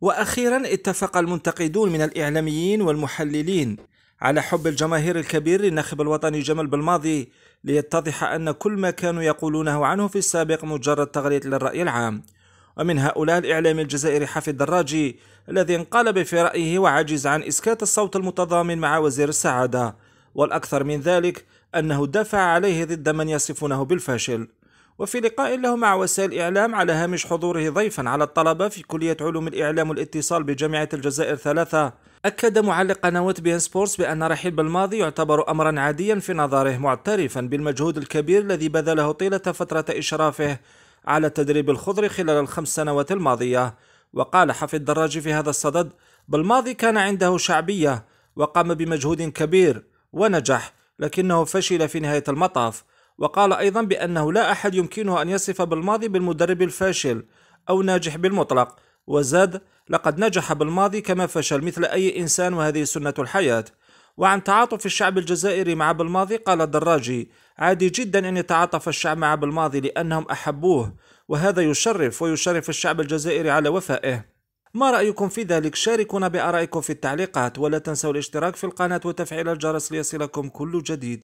واخيرا اتفق المنتقدون من الاعلاميين والمحللين على حب الجماهير الكبير للناخب الوطني جمل بالماضي ليتضح ان كل ما كانوا يقولونه عنه في السابق مجرد تغريد للراي العام ومن هؤلاء الاعلامي الجزائري حافظ الدراجي الذي انقلب في رايه وعجز عن اسكات الصوت المتضامن مع وزير السعاده والاكثر من ذلك انه دافع عليه ضد من يصفونه بالفاشل وفي لقاء له مع وسائل الإعلام على هامش حضوره ضيفا على الطلبة في كلية علوم الإعلام والاتصال بجامعة الجزائر ثلاثة أكد معلق قناة بي إن سبورتس بأن رحيل بالماضي يعتبر أمرا عاديا في نظره معترفا بالمجهود الكبير الذي بذله طيلة فترة إشرافه على التدريب الخضري خلال الخمس سنوات الماضية وقال حفيد الدراجي في هذا الصدد بالماضي كان عنده شعبية وقام بمجهود كبير ونجح لكنه فشل في نهاية المطاف وقال أيضا بأنه لا أحد يمكنه أن يصف بالماضي بالمدرب الفاشل أو ناجح بالمطلق وزاد لقد نجح بالماضي كما فشل مثل أي إنسان وهذه سنة الحياة وعن تعاطف الشعب الجزائري مع بالماضي قال الدراجي عادي جدا أن يتعاطف الشعب مع بالماضي لأنهم أحبوه وهذا يشرف ويشرف الشعب الجزائري على وفائه ما رأيكم في ذلك؟ شاركونا بآرائكم في التعليقات ولا تنسوا الاشتراك في القناة وتفعيل الجرس ليصلكم كل جديد